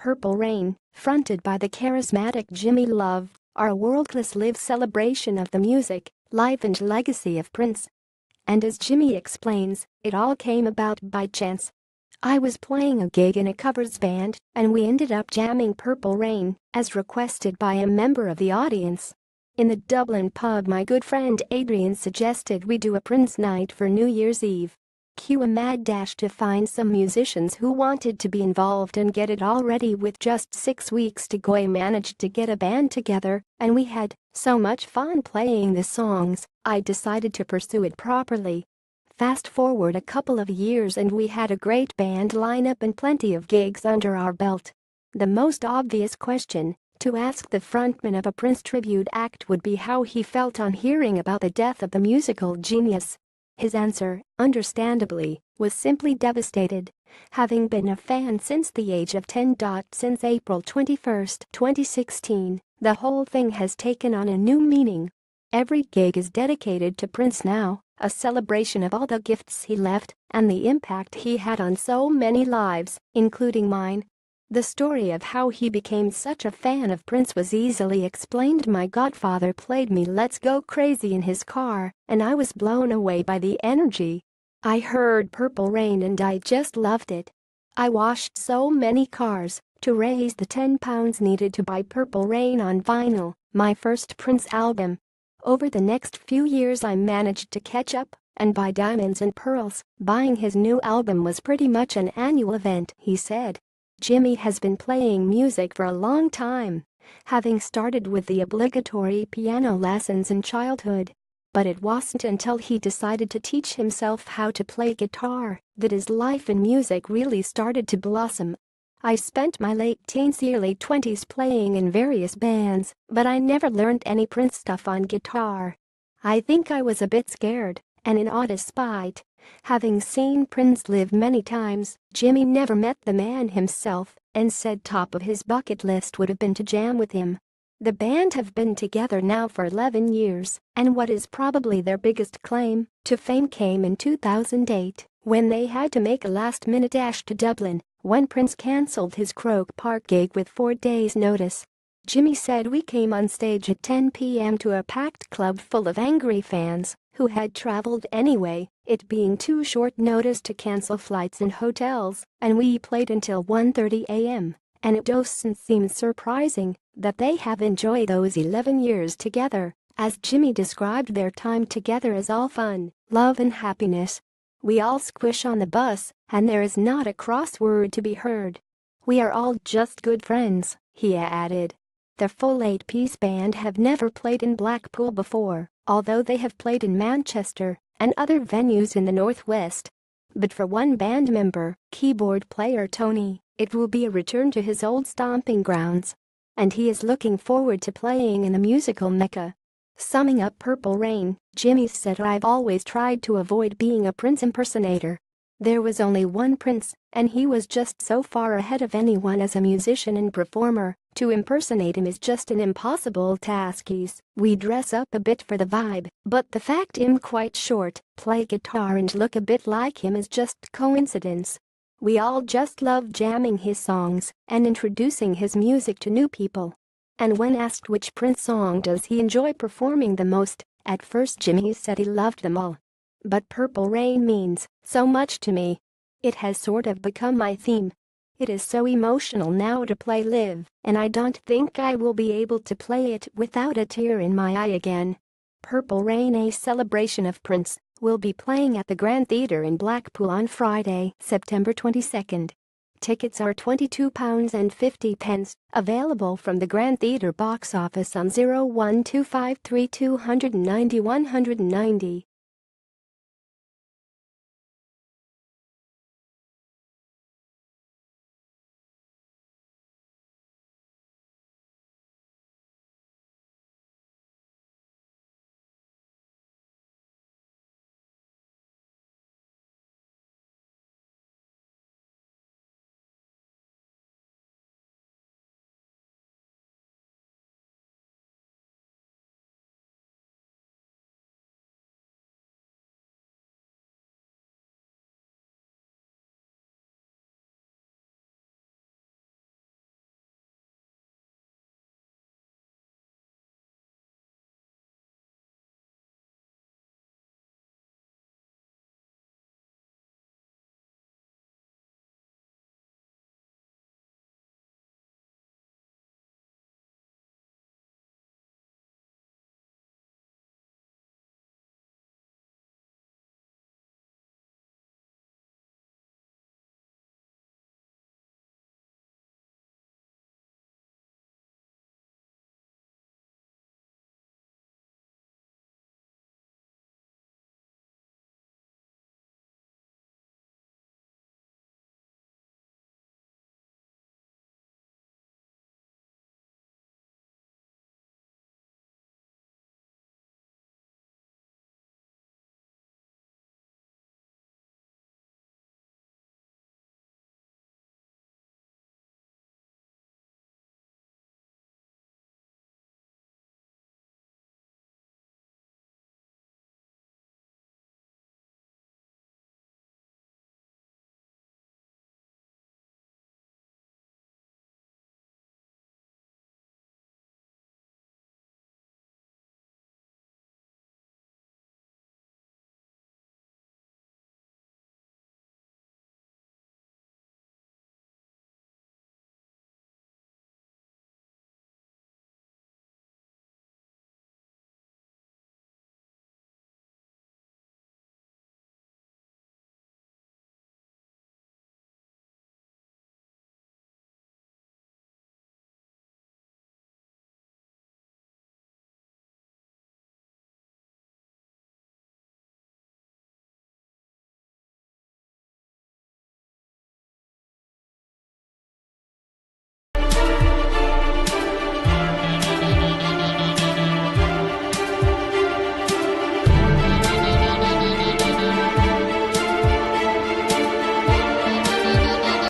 Purple Rain, fronted by the charismatic Jimmy Love, are a world-class live celebration of the music, life and legacy of Prince. And as Jimmy explains, it all came about by chance. I was playing a gig in a covers band, and we ended up jamming Purple Rain, as requested by a member of the audience. In the Dublin pub my good friend Adrian suggested we do a Prince night for New Year's Eve cue a mad dash to find some musicians who wanted to be involved and get it all ready with just six weeks to go I managed to get a band together, and we had so much fun playing the songs, I decided to pursue it properly. Fast forward a couple of years and we had a great band lineup and plenty of gigs under our belt. The most obvious question to ask the frontman of a Prince tribute act would be how he felt on hearing about the death of the musical genius. His answer, understandably, was simply devastated. Having been a fan since the age of 10. Since April 21, 2016, the whole thing has taken on a new meaning. Every gig is dedicated to Prince now, a celebration of all the gifts he left and the impact he had on so many lives, including mine. The story of how he became such a fan of Prince was easily explained my godfather played me Let's Go Crazy in his car, and I was blown away by the energy. I heard Purple Rain and I just loved it. I washed so many cars to raise the 10 pounds needed to buy Purple Rain on vinyl, my first Prince album. Over the next few years I managed to catch up and buy Diamonds and Pearls. Buying his new album was pretty much an annual event, he said. Jimmy has been playing music for a long time, having started with the obligatory piano lessons in childhood. But it wasn't until he decided to teach himself how to play guitar that his life in music really started to blossom. I spent my late teens, early 20s playing in various bands, but I never learned any Prince stuff on guitar. I think I was a bit scared, and in odd spite, Having seen Prince live many times, Jimmy never met the man himself and said top of his bucket list would have been to jam with him. The band have been together now for 11 years, and what is probably their biggest claim to fame came in 2008 when they had to make a last-minute dash to Dublin when Prince cancelled his Croke Park gig with four days' notice Jimmy said we came on stage at 10 p.m. to a packed club full of angry fans who had traveled anyway, it being too short notice to cancel flights and hotels, and we played until 1.30 a.m., and it doesn't seem surprising that they have enjoyed those 11 years together, as Jimmy described their time together as all fun, love and happiness. We all squish on the bus, and there is not a cross word to be heard. We are all just good friends, he added. The full eight-piece band have never played in Blackpool before, although they have played in Manchester and other venues in the Northwest. But for one band member, keyboard player Tony, it will be a return to his old stomping grounds. And he is looking forward to playing in the musical mecca. Summing up Purple Rain, Jimmy said I've always tried to avoid being a Prince impersonator. There was only one Prince, and he was just so far ahead of anyone as a musician and performer. To impersonate him is just an impossible task He's we dress up a bit for the vibe, but the fact him quite short, play guitar and look a bit like him is just coincidence. We all just love jamming his songs and introducing his music to new people. And when asked which Prince song does he enjoy performing the most, at first Jimmy said he loved them all. But Purple Rain means so much to me. It has sort of become my theme. It is so emotional now to play live, and I don't think I will be able to play it without a tear in my eye again. Purple Rain A celebration of Prince will be playing at the Grand Theatre in Blackpool on Friday, September 22nd. Tickets are £22.50, available from the Grand Theatre box office on 01253290 190.